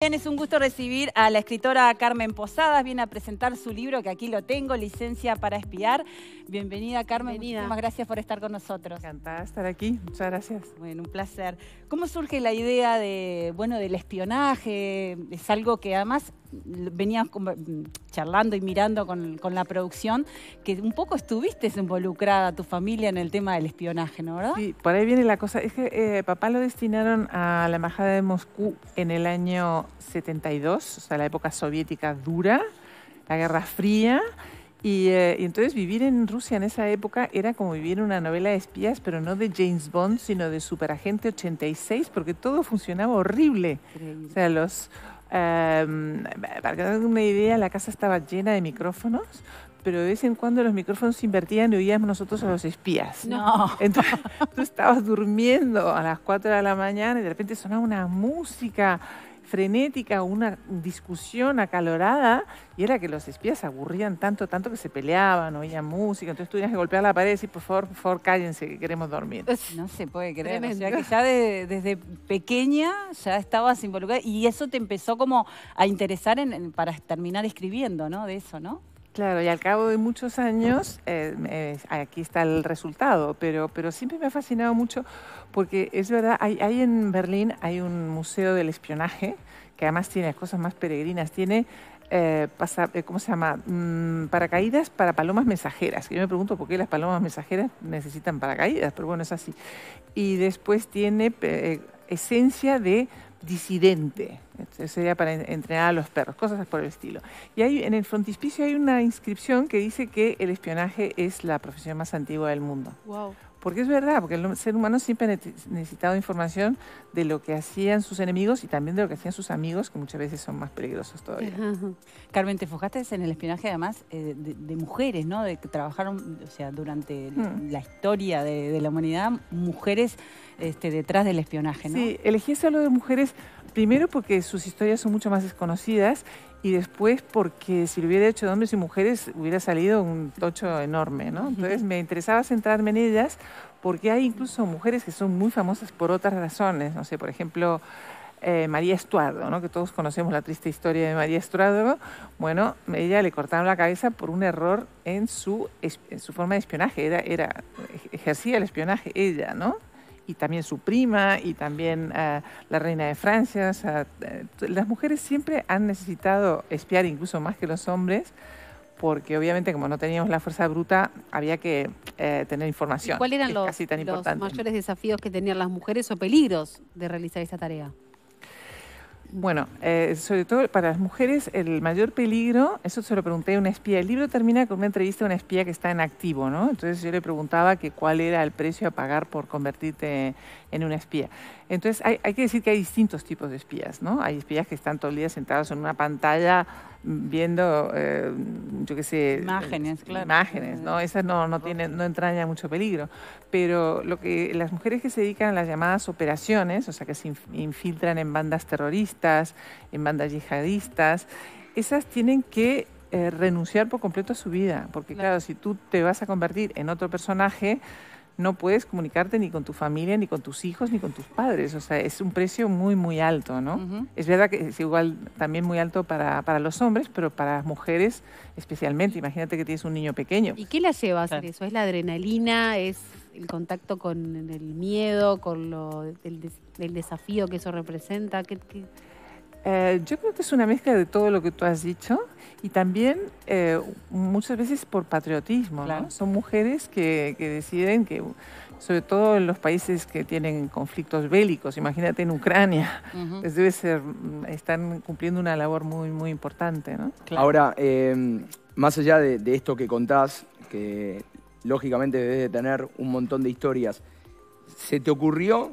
Bien, es un gusto recibir a la escritora Carmen Posadas. Viene a presentar su libro, que aquí lo tengo, Licencia para Espiar. Bienvenida, Carmen. Bienvenida. Muchísimas gracias por estar con nosotros. Encantada de estar aquí. Muchas gracias. Bueno, un placer. ¿Cómo surge la idea de, bueno, del espionaje? Es algo que además veníamos charlando y mirando con, la producción, que un poco estuviste involucrada tu familia en el tema del espionaje, ¿no? ¿verdad? Sí, por ahí viene la cosa. Es que eh, papá lo destinaron a la Embajada de Moscú en el año 72, o sea, la época soviética dura, la Guerra Fría. Eh, y, entonces vivir en Rusia en esa época era como vivir una novela de espías, pero no de James Bond, sino de Superagente 86, porque todo funcionaba horrible. O sea, los... Em, para que tengan una idea, la casa estaba llena de micrófonos, pero de vez en cuando los micrófonos se invertían y oíamos nosotros a los espías. No. Entonces tú estabas durmiendo a las 4 de la mañana y de repente sonaba una música frenética, una discusión acalorada, y era que los espías aburrían tanto, tanto que se peleaban, oían música, entonces tú tenías que golpear la pared y decir, por favor, por favor, cállense, que queremos dormir. No se puede creer, o sea, que ya desde pequeña ya estabas involucrada, y eso te empezó como a interesar en, para terminar escribiendo, ¿no? De eso, ¿no? Claro, y al cabo de muchos años, eh, aquí está el resultado, pero, siempre me ha fascinado mucho porque es verdad, hay, en Berlín hay un museo del espionaje que además tiene cosas más peregrinas, tiene eh, eh, ¿cómo se llama? Mm, paracaídas para palomas mensajeras. Yo me pregunto por qué las palomas mensajeras necesitan paracaídas, pero bueno, es así. Y después tiene esencia de disidente. Este, sería para entrenar a los perros, cosas por el estilo. Y hay, en el frontispicio hay una inscripción que dice que el espionaje es la profesión más antigua del mundo. Porque es verdad, porque el ser humano siempre ha necesitado información de lo que hacían sus enemigos y también de lo que hacían sus amigos, que muchas veces son más peligrosos todavía. Carmen, te enfocaste en el espionaje además eh, de, mujeres, ¿no? De que trabajaron, o sea, durante mm. la historia de, la humanidad, mujeres este, detrás del espionaje, ¿no? Sí, elegí solo de mujeres primero porque sus historias son mucho más desconocidas y después porque si lo hubiera hecho hombres y mujeres hubiera salido un tocho enorme, ¿no? Entonces me interesaba centrarme en ellas porque hay incluso mujeres que son muy famosas por otras razones, no sé, por ejemplo... Eh, María Estuardo, ¿no? que todos conocemos la triste historia de María Estuardo. Bueno, ella le cortaron la cabeza por un error en su, en su forma de espionaje. Era, era, ejercía el espionaje ella, ¿no? y también su prima y también eh, la reina de Francia. Eh, las mujeres siempre han necesitado espiar incluso más que los hombres porque obviamente como no teníamos la fuerza bruta había que eh, tener información. ¿Cuáles eran los, los mayores desafíos que tenían las mujeres o peligros de realizar esta tarea? Bueno, eh, sobre todo para las mujeres, el mayor peligro, eso se lo pregunté a una espía. El libro termina con una entrevista a una espía que está en activo, ¿no? Entonces yo le preguntaba que cuál era el precio a pagar por convertirte en una espía. Entonces, hay, hay, que decir que hay distintos tipos de espías, ¿no? Hay espías que están todo el día sentados en una pantalla mm, viendo, eh, yo qué sé... Imágenes, claro. Imágenes, ¿no? Esas no, no, tienen, no entraña mucho peligro. Pero lo que las mujeres que se dedican a las llamadas operaciones, o sea, que se infiltran en bandas terroristas, en bandas yihadistas, esas tienen que eh, renunciar por completo a su vida. Porque claro, si tú te vas a convertir en otro personaje no puedes comunicarte ni con tu familia, ni con tus hijos, ni con tus padres. O sea, es un precio muy, muy alto, ¿no? Es verdad que es igual también muy alto para, para los hombres, pero para las mujeres especialmente. Imagínate que tienes un niño pequeño. ¿Y qué la lleva a eso? ¿Es la adrenalina? ¿Es el contacto con el miedo, con lo, el, desafío que eso representa? ¿Qué, eh, yo creo que es una mezcla de todo lo que tú has dicho y también eh, muchas veces por patriotismo. ¿no? Son mujeres que, que, deciden que, sobre todo en los países que tienen conflictos bélicos, imagínate en Ucrania, pues debe ser, mm, están cumpliendo una labor muy, muy importante. ¿no? Ahora, em, más allá de, de esto que contás, que lógicamente debes de tener un montón de historias, ¿se te ocurrió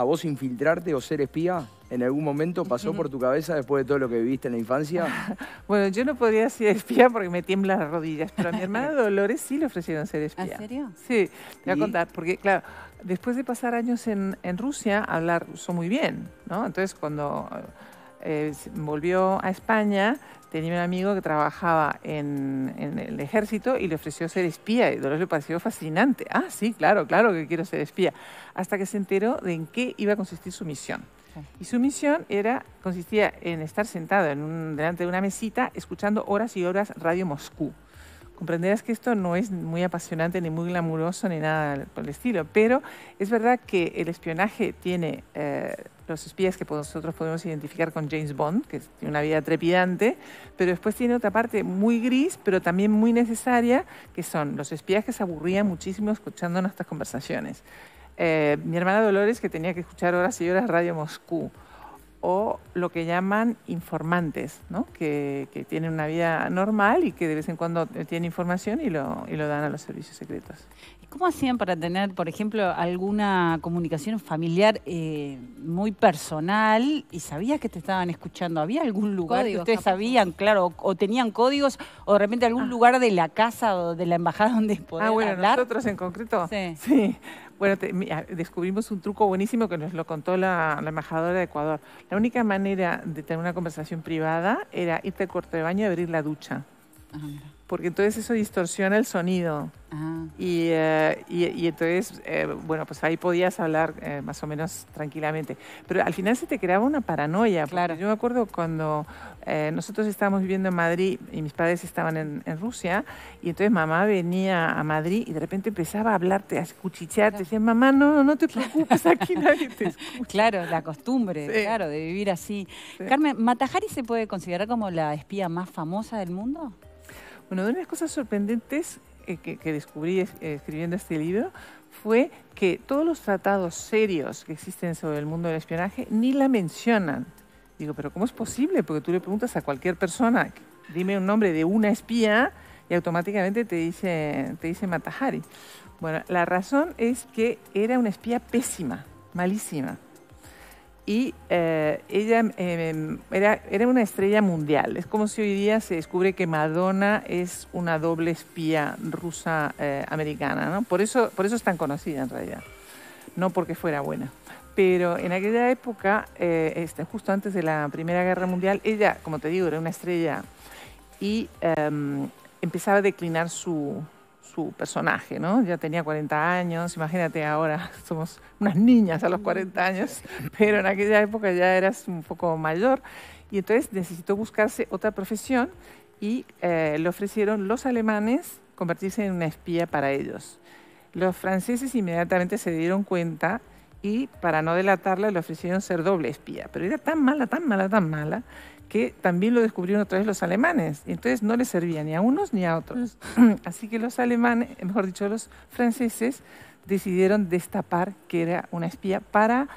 ¿A vos infiltrarte o ser espía en algún momento pasó por tu cabeza después de todo lo que viviste en la infancia? bueno, yo no podía ser espía porque me tiemblan las rodillas, pero a mi hermana Dolores sí le ofrecieron ser espía. ¿En serio? Sí, te voy a contar, porque claro, después de pasar años en, Rusia, hablar ruso muy bien, ¿no? Entonces cuando eh, volvió a España, tenía un amigo que trabajaba en, el ejército y le ofreció ser espía. Y Dolores le pareció fascinante. Ah, sí, claro, claro que quiero ser espía. Hasta que se enteró de en qué iba a consistir su misión. Y su misión era, consistía en estar sentado en un, delante de una mesita escuchando horas y horas Radio Moscú. Comprenderás que esto no es muy apasionante ni muy glamuroso ni nada por el estilo, pero es verdad que el espionaje tiene eh, los espías que nosotros podemos identificar con James Bond, que tiene una vida trepidante, pero después tiene otra parte muy gris, pero también muy necesaria, que son los espías que se aburrían muchísimo escuchando nuestras conversaciones. Eh, mi hermana Dolores, que tenía que escuchar horas y horas Radio Moscú o lo que llaman informantes, que, tienen una vida normal y que de vez en cuando tienen información y lo dan a los servicios secretos. ¿Cómo hacían para tener, por ejemplo, alguna comunicación familiar eh, muy personal y sabías que te estaban escuchando? ¿Había algún lugar que ustedes sabían, claro, o, tenían códigos, o de repente algún ah. lugar de la casa o de la embajada donde podían Ah, bueno, nosotros en concreto. Sí. Bueno, ah, descubrimos un truco buenísimo que nos lo contó la, embajadora de Ecuador. La única manera de tener una conversación privada era irte al cuarto de baño y abrir la ducha. Ah, porque entonces eso distorsiona el sonido. Ah. Eh, y, y, entonces, eh, bueno, pues ahí podías hablar eh, más o menos tranquilamente. Pero al final se te creaba una paranoia. Claro. Yo me acuerdo cuando nosotros estábamos viviendo en Madrid y mis padres estaban en, Rusia, y entonces mamá venía a Madrid y de repente empezaba a hablarte, a escuchicharte. Decía, mamá, no, no te preocupes, aquí nadie te escucha. Claro, la costumbre, claro, de vivir así. Carmen, ¿Matajari se puede considerar como la espía más famosa del mundo? una de las cosas sorprendentes eh, que, descubrí eh, escribiendo este libro fue que todos los tratados serios que existen sobre el mundo del espionaje ni la mencionan. Digo, pero ¿cómo es posible? Porque tú le preguntas a cualquier persona, dime un nombre de una espía y automáticamente te dice, te dice Matahari. Bueno, la razón es que era una espía pésima, malísima y eh, ella em, era, era, una estrella mundial. Es como si hoy día se descubre que Madonna es una doble espía rusa eh, americana, ¿no? Por eso, por eso es tan conocida en realidad, no porque fuera buena. Pero en aquella época, eh, este, justo antes de la Primera Guerra Mundial, ella, como te digo, era una estrella y em, empezaba a declinar su, su personaje, ¿no? Ya tenía 40 años, imagínate ahora, somos unas niñas a los 40 años, pero en aquella época ya eras un poco mayor y entonces necesitó buscarse otra profesión y eh, le ofrecieron los alemanes convertirse en una espía para ellos. Los franceses inmediatamente se dieron cuenta y para no delatarla le ofrecieron ser doble espía. Pero era tan mala, tan mala, tan mala que también lo descubrieron otra vez los alemanes. Y Entonces no le servía ni a unos ni a otros. Así que los alemanes, mejor dicho, los franceses decidieron destapar que era una espía para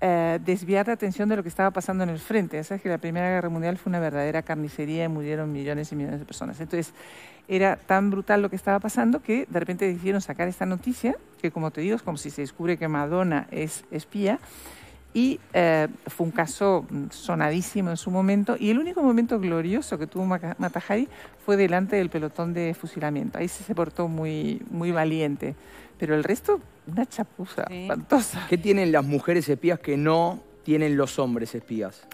eh, desviar la atención de lo que estaba pasando en el frente. Sabes que la Primera Guerra Mundial fue una verdadera carnicería y murieron millones y millones de personas. Entonces, era tan brutal lo que estaba pasando que de repente decidieron sacar esta noticia, que como te digo es como si se descubre que Madonna es espía, y eh, fue un caso mm, sonadísimo en su momento, y el único momento glorioso que tuvo Matajari fue delante del pelotón de fusilamiento, ahí se portó muy, muy valiente, pero el resto, una chapuza, fantosa. ¿Qué tienen las mujeres espías que no tienen los hombres espías?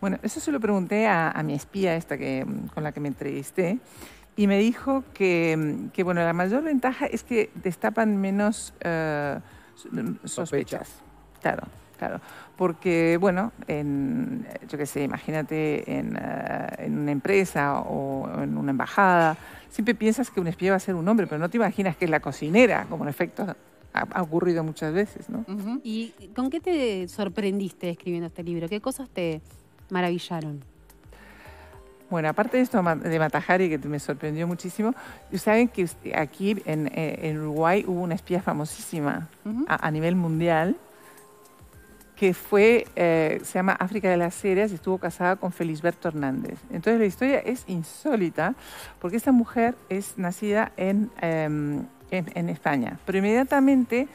Bueno, eso se lo pregunté a, a mi espía, esta que, mm, con la que me entrevisté, y me dijo que, bueno, la mayor ventaja es que destapan menos eh, sospechas. Claro, claro. Porque, bueno, en, yo qué sé, imagínate eh, en, una empresa o en una embajada, siempre piensas que un espía va a ser un hombre, pero no te imaginas que es la cocinera, como en efecto ha, ocurrido muchas veces, ¿no? ¿Y con qué te sorprendiste escribiendo este libro? ¿Qué cosas te maravillaron? Bueno, aparte de esto de Matajari, que me sorprendió muchísimo, saben que aquí eh, en, Uruguay hubo una espía famosísima a, nivel mundial que fue, eh, se llama África de las Series y estuvo casada con Felisberto Hernández. Entonces la historia es insólita porque esta mujer es nacida en, em, en España, pero inmediatamente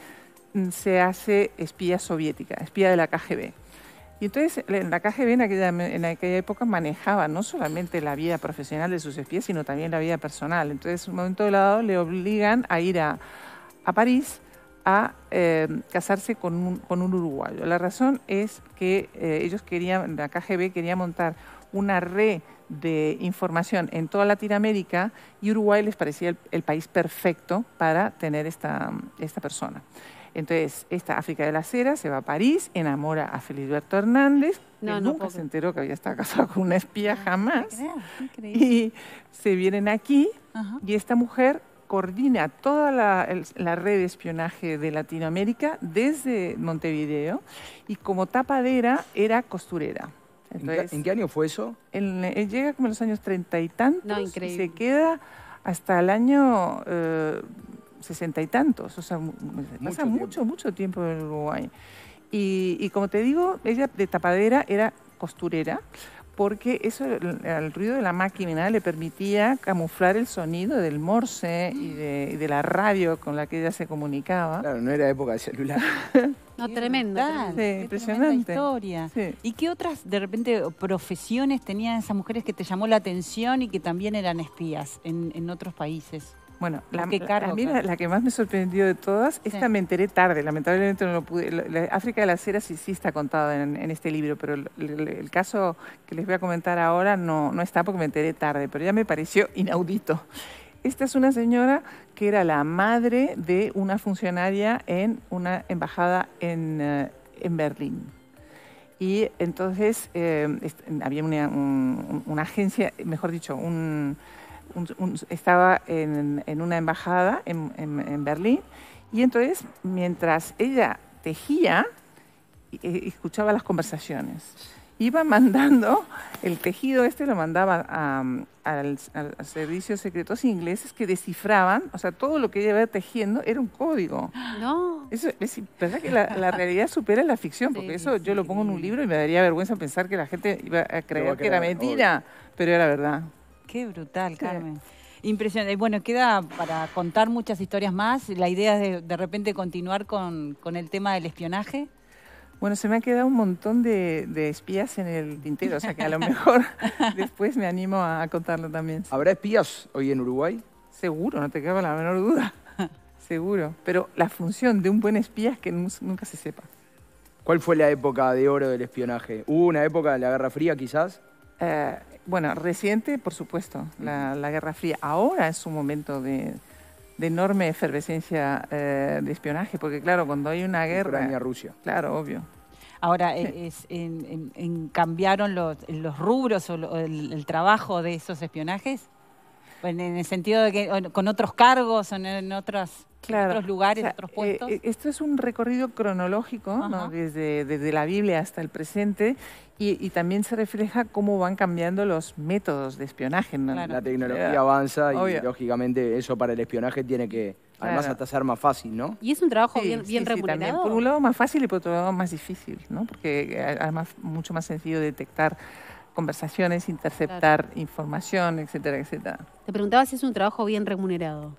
mm, se hace espía soviética, espía de la KGB. Y entonces la KGB en aquella, época manejaba no solamente la vida profesional de sus espías, sino también la vida personal. Entonces, en un momento dado, le obligan a ir a, París a eh, casarse con un, uruguayo. La razón es que eh, ellos querían, la KGB quería montar una red de información en toda Latinoamérica y Uruguay les parecía el, país perfecto para tener esta persona. Entonces, esta África de la Cera se va a París, enamora a Feliberto Hernández, que nunca se enteró que había estado casado con una espía jamás. Y se vienen aquí y esta mujer coordina toda la, red de espionaje de Latinoamérica desde Montevideo y como tapadera era costurera. ¿En, qué, año fue eso? Él, eh, llega como en los años treinta y tantos no, y se queda hasta el año eh, sesenta y tantos, o sea, pasa mucho, mucho tiempo en Uruguay. Y, como te digo, ella de tapadera era costurera, porque eso, el, ruido de la máquina le permitía camuflar el sonido del morse y de, la radio con la que ella se comunicaba. Claro, no era época de celular. no, tremendo. Sí, impresionante. historia. ¿Y qué otras, de repente, profesiones tenían esas mujeres que te llamó la atención y que también eran espías en, en otros países? Bueno, la, mí la, que más me sorprendió de todas, esta me enteré tarde, lamentablemente no lo pude. África de las Heras sí, sí está contada en, este libro, pero el, caso que les voy a comentar ahora no, está porque me enteré tarde, pero ya me pareció inaudito. Esta es una señora que era la madre de una funcionaria en una embajada en, eh, Berlín. Y entonces eh, había una agencia, mejor dicho, un estaba en, una embajada en, Berlín y entonces mientras ella tejía, escuchaba las conversaciones. Iba mandando el tejido este, lo mandaba a, servicios secretos ingleses que descifraban, o sea, todo lo que ella iba tejiendo era un código. No. Eso, es verdad que la, realidad supera la ficción, porque eso yo lo pongo en un libro y me daría vergüenza pensar que la gente iba a creer, que era mentira, pero era verdad. Qué brutal, Carmen. Impresionante. Bueno, queda para contar muchas historias más. La idea es de, de repente continuar con, con el tema del espionaje. Bueno, se me ha quedado un montón de, de, espías en el tintero, o sea que a lo mejor después me animo a, contarlo también. ¿Habrá espías hoy en Uruguay? Seguro, no te queda la menor duda. Seguro. Pero la función de un buen espía es que nunca se sepa. ¿Cuál fue la época de oro del espionaje? ¿Hubo una época de la Guerra Fría quizás? Eh, bueno, reciente, por supuesto, la, Guerra Fría. Ahora es un momento de, enorme efervescencia eh, de espionaje, porque claro, cuando hay una guerra... Ucrania-Rusia. Claro, obvio. Ahora, eh, en, ¿cambiaron los, rubros o el trabajo de esos espionajes? en el sentido de que con otros cargos, en, en otros lugares, otros puestos. Eh, eh, esto es un recorrido cronológico, desde, desde, la Biblia hasta el presente, y, también se refleja cómo van cambiando los métodos de espionaje. La tecnología avanza y lógicamente eso para el espionaje tiene que... Además, hasta ser más fácil, ¿no? Y es un trabajo bien, bien por un lado más fácil y por otro lado más difícil, ¿no? Porque eh, además mucho más sencillo detectar conversaciones, interceptar información, etcétera, etcétera. Te preguntaba si es un trabajo bien remunerado.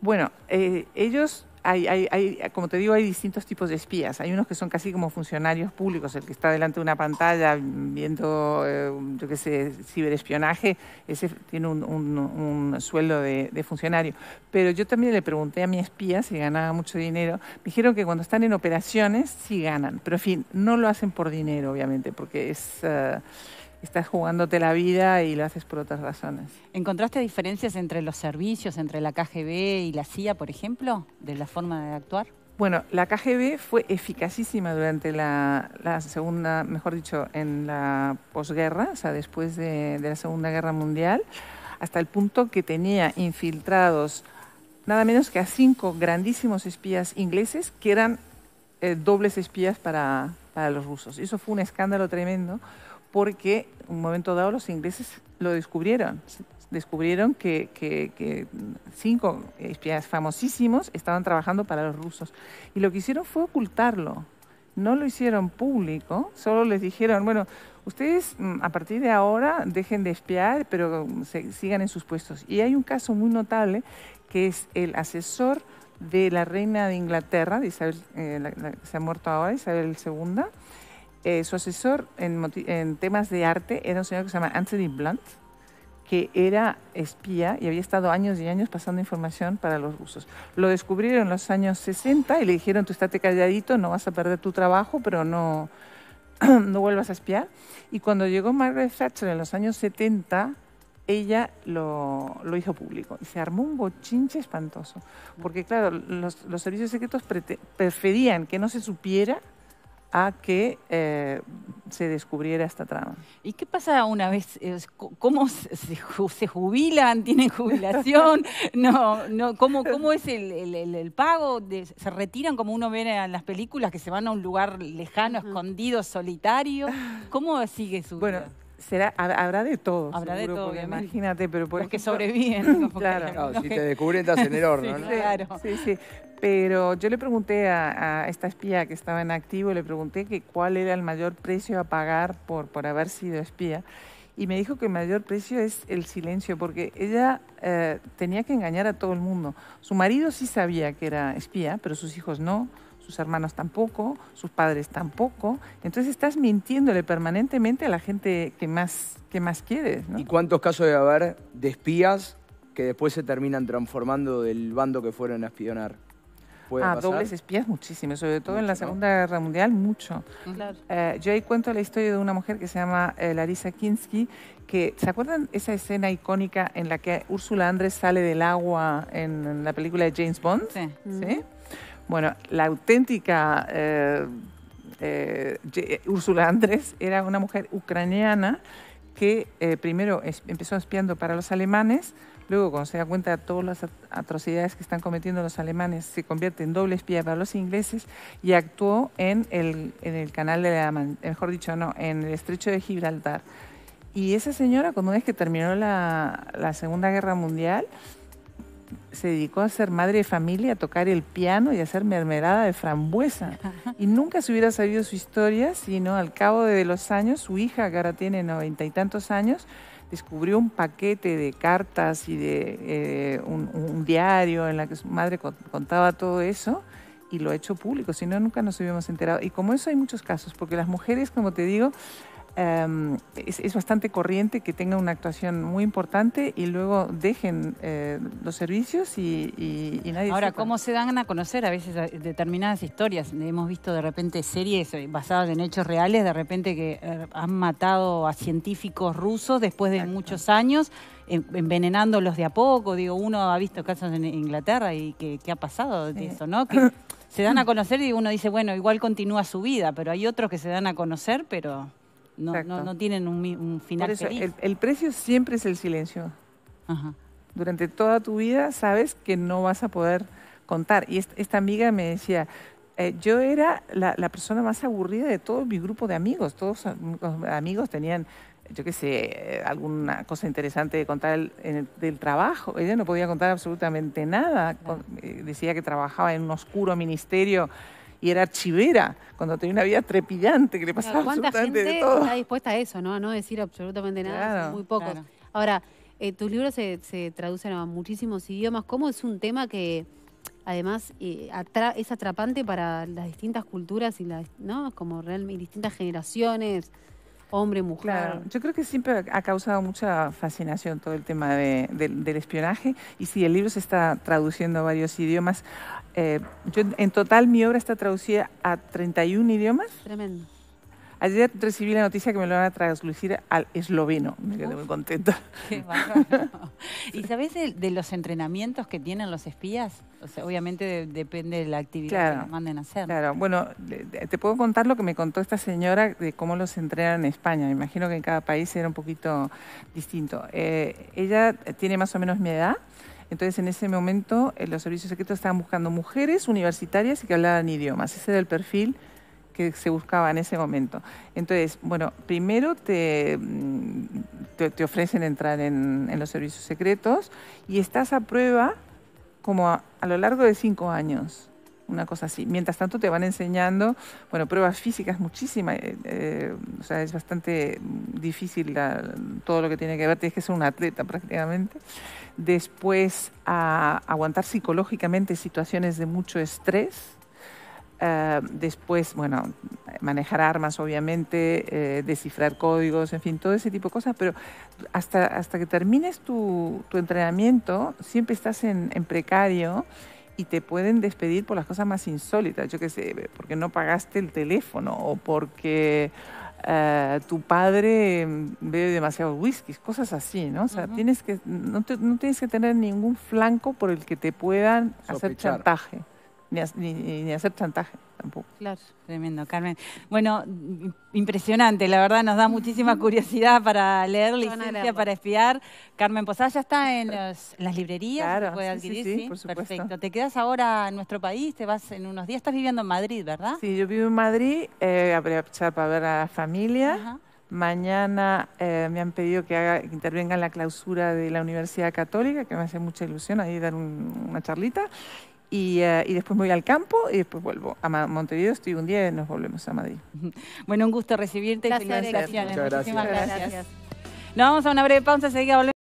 Bueno, eh, ellos hay, como te digo, hay distintos tipos de espías. Hay unos que son casi como funcionarios públicos, el que está delante de una pantalla viendo, eh, yo qué sé, ciberespionaje, ese tiene un, sueldo de, funcionario. Pero yo también le pregunté a mi espía si ganaba mucho dinero. Me dijeron que cuando están en operaciones sí ganan, pero en fin, no lo hacen por dinero, obviamente, porque es... Eh, estás jugándote la vida y lo haces por otras razones. ¿Encontraste diferencias entre los servicios, entre la KGB y la CIA, por ejemplo, de la forma de actuar? Bueno, la KGB fue eficacísima durante la, segunda, mejor dicho, en la posguerra, o sea, después de, la Segunda Guerra Mundial, hasta el punto que tenía infiltrados nada menos que a cinco grandísimos espías ingleses que eran eh, dobles espías para, para los rusos. Y eso fue un escándalo tremendo porque en un momento dado los ingleses lo descubrieron. Descubrieron que, cinco espías eh, famosísimos estaban trabajando para los rusos. Y lo que hicieron fue ocultarlo. No lo hicieron público, solo les dijeron, bueno, ustedes mm, a partir de ahora dejen de espiar, pero mm, se, sigan en sus puestos. Y hay un caso muy notable que es el asesor de la reina de Inglaterra, de Isabel, eh, se ha muerto ahora, Isabel II, eh, su asesor en, temas de arte era un señor que se llama Anthony Blunt, que era espía y había estado años y años pasando información para los rusos. Lo descubrieron en los años 60 y le dijeron, tú estate calladito, no vas a perder tu trabajo, pero no, no vuelvas a espiar. Y cuando llegó Margaret Thatcher en los años 70, ella lo, hizo público y se armó un bochinche espantoso. Porque, claro, los servicios secretos preferían que no se supiera a que eh, se descubriera esta trama. ¿Y qué pasa una vez? Eh, ¿Cómo se jubilan? ¿Tienen jubilación? no, no, ¿cómo, cómo es el, pago? ¿Se retiran como uno ve en las películas que se van a un lugar lejano, escondido, solitario? ¿Cómo sigue su vida? será, habrá de todo. Habrá de todo, imagínate, pero por que sobreviven. Claro. si te descubren estás en el horno, Claro. Sí, sí. Pero yo le pregunté a, esta espía que estaba en activo, le pregunté que cuál era el mayor precio a pagar por, por haber sido espía. Y me dijo que el mayor precio es el silencio, porque ella eh, tenía que engañar a todo el mundo. Su marido sí sabía que era espía, pero sus hijos no sus hermanos tampoco, sus padres tampoco. Entonces estás mintiéndole permanentemente a la gente que más, que más quieres. ¿Y cuántos casos debe haber de espías que después se terminan transformando del bando que fueron a espionar? ah, dobles espías muchísimos, sobre todo en la Segunda Guerra Mundial, mucho. Eh, yo ahí cuento la historia de una mujer que se llama eh, Larisa Kinsky, que, ¿se acuerdan esa escena icónica en la que Úrsula Andrés sale del agua en, en la película de James Bond? Sí. ¿Sí? Bueno, la auténtica eh, eh, eh, Úrsula Andrés era una mujer ucraniana que primero empezó espiando para los alemanes, luego cuando se da cuenta de todas las atrocidades que están cometiendo los alemanes, se convierte en doble espía para los ingleses y actuó en el, canal de la, mejor dicho, en el estrecho de Gibraltar. Y esa señora, cuando es que terminó la, la Segunda Guerra Mundial, se dedicó a ser madre de familia, a tocar el piano y a hacer mermelada de frambuesa. Y nunca se hubiera sabido su historia, sino al cabo de los años, su hija, que ahora tiene noventa y tantos años, descubrió un paquete de cartas y de eh, un, diario en la que su madre contaba todo eso y lo ha hecho público, si no, nunca nos hubiéramos enterado. Y como eso hay muchos casos, porque las mujeres, como te digo, Em, es, bastante corriente que tenga una actuación muy importante y luego dejen eh, los servicios y, y, y nadie. Ahora, ¿cómo se dan a conocer a veces determinadas historias? Hemos visto de repente series eh, basadas en hechos reales, de repente que eh, han matado a científicos rusos después de muchos años, envenenándolos de a poco. Digo, uno ha visto casos en Inglaterra y qué ha pasado de eso, ¿no? Que, se dan a conocer y uno dice, bueno, igual continúa su vida, pero hay otros que se dan a conocer, pero... No, tienen un, final El, precio siempre es el silencio. Durante toda tu vida sabes que no vas a poder contar. Y esta, amiga me decía, eh, yo era la, persona más aburrida de todo mi grupo de amigos. Todos mis eh, amigos tenían, yo qué sé, eh, alguna cosa interesante de contar del trabajo. Ella no podía contar absolutamente nada. Decía que trabajaba en un oscuro ministerio y era archivera, cuando tenía una vida trepidante, que le pasaba gente de todo. está dispuesta a eso, ¿no? A no decir absolutamente nada, muy pocos. Ahora, eh, tus libros se, traducen a muchísimos idiomas. ¿Cómo es un tema que además eh, es atrapante para las distintas culturas y las, ¿no? Como realmente distintas generaciones hombre, mujer. Claro, yo creo que siempre ha causado mucha fascinación todo el tema del espionaje y si el libro se está traduciendo a varios idiomas. Eh, yo, en total mi obra está traducida a 31 idiomas. Tremendo. Ayer recibí la noticia que me lo van a traducir al esloveno. Me quedé muy contenta. Qué ¿Y sabes de, los entrenamientos que tienen los espías? O sea, obviamente depende de la actividad que manden a hacer. Claro, bueno, te puedo contar lo que me contó esta señora de cómo los entrenan en España. Me imagino que en cada país era un poquito distinto. Eh, ella tiene más o menos mi edad. Entonces, en ese momento, eh, los servicios secretos estaban buscando mujeres universitarias y que hablaran idiomas. Ese era el perfil que se buscaba en ese momento. Entonces, bueno, primero te, mm, ofrecen entrar en, los servicios secretos y estás a prueba como a, a lo largo de cinco años una cosa así. Mientras tanto te van enseñando, bueno, pruebas físicas muchísimas, eh, eh, o sea, es bastante difícil todo lo que tiene que ver, tienes que ser un atleta prácticamente. Después aguantar psicológicamente situaciones de mucho estrés. Eh, después, bueno, manejar armas, obviamente, descifrar códigos, en fin, todo ese tipo de cosas, pero hasta, hasta que termines tu, entrenamiento, siempre estás en precario y te pueden despedir por las cosas más insólitas, yo qué sé, porque no pagaste el teléfono o porque eh, tu padre bebe demasiado whisky, cosas así, ¿no? O sea, tienes que, no, tienes que tener ningún flanco por el que te puedan hacer chantaje, ni, ni hacer chantaje. Claro, tremendo, Carmen. Bueno, impresionante, la verdad nos da muchísima curiosidad para leer, licencia para espiar. Carmen Posada ya está en las librerías, claro, sí, por supuesto. Perfecto. ¿Te quedas ahora en nuestro país? ¿Te vas en unos días? Estás viviendo en Madrid, ¿verdad? Sí, yo vivo en Madrid, eh, aprovechar para ver a la familia. Mañana eh, me han pedido que, haga, intervenga en la clausura de la Universidad Católica, que me hace mucha ilusión ahí dar una charlita. Eh, y, después voy al campo y después vuelvo a Montevideo, estoy un día y nos volvemos a Madrid. Bueno, un gusto recibirte y felicitaciones. Muchísimas gracias. gracias. Nos vamos a una breve pausa, seguimos.